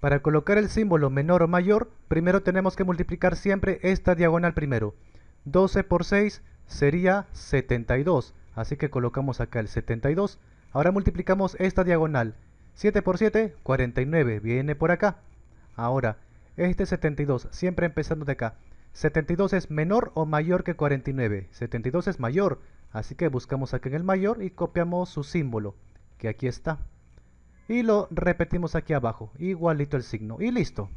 Para colocar el símbolo menor o mayor, primero tenemos que multiplicar siempre esta diagonal primero. 12 por 6 sería 72, así que colocamos acá el 72. Ahora multiplicamos esta diagonal. 7 por 7, 49, viene por acá. Ahora, este 72, siempre empezando de acá. 72 es menor o mayor que 49. 72 es mayor, así que buscamos acá en el mayor y copiamos su símbolo, que aquí está y lo repetimos aquí abajo, igualito el signo y listo.